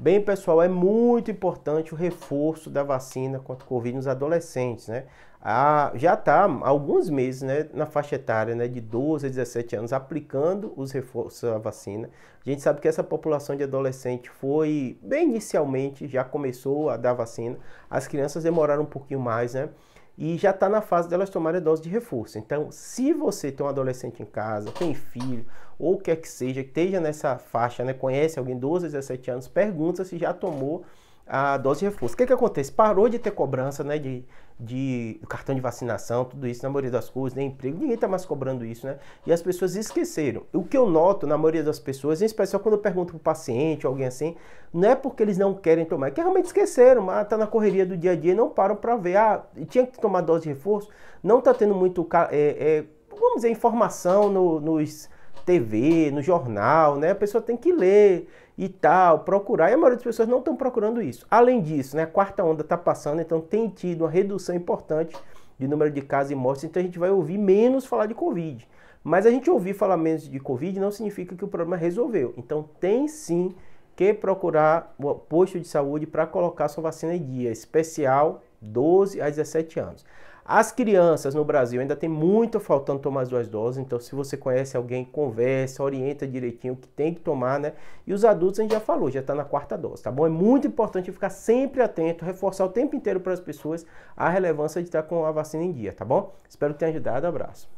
Bem, pessoal, é muito importante o reforço da vacina contra o Covid nos adolescentes, né? Ah, já está há alguns meses né, na faixa etária né, de 12 a 17 anos aplicando os reforços da vacina. A gente sabe que essa população de adolescente foi, bem inicialmente, já começou a dar vacina. As crianças demoraram um pouquinho mais, né? e já está na fase delas tomarem a dose de reforço. Então, se você tem um adolescente em casa, tem filho, ou o que é que seja, que esteja nessa faixa, né, conhece alguém 12, 17 anos, pergunta se já tomou a dose de reforço. O que, que acontece? Parou de ter cobrança né, de, de cartão de vacinação, tudo isso, na maioria das coisas, nem emprego, ninguém está mais cobrando isso, né? E as pessoas esqueceram. O que eu noto na maioria das pessoas, em especial quando eu pergunto para o paciente, alguém assim, não é porque eles não querem tomar, é que realmente esqueceram, mas ah, está na correria do dia a dia, e não param para ver, ah, tinha que tomar dose de reforço, não está tendo muito, é, é, vamos dizer, informação no, nos TV, no jornal, né? A pessoa tem que ler e tal, procurar. E a maioria das pessoas não estão procurando isso. Além disso, né, a quarta onda está passando, então tem tido uma redução importante de número de casos e mortes, então a gente vai ouvir menos falar de Covid. Mas a gente ouvir falar menos de Covid não significa que o problema resolveu. Então tem sim que procurar o posto de saúde para colocar sua vacina em dia, especial 12 a 17 anos. As crianças no Brasil ainda tem muito faltando tomar as duas doses, então se você conhece alguém, conversa, orienta direitinho o que tem que tomar, né? E os adultos a gente já falou, já está na quarta dose, tá bom? É muito importante ficar sempre atento, reforçar o tempo inteiro para as pessoas a relevância de estar com a vacina em dia, tá bom? Espero que tenha ajudado, abraço.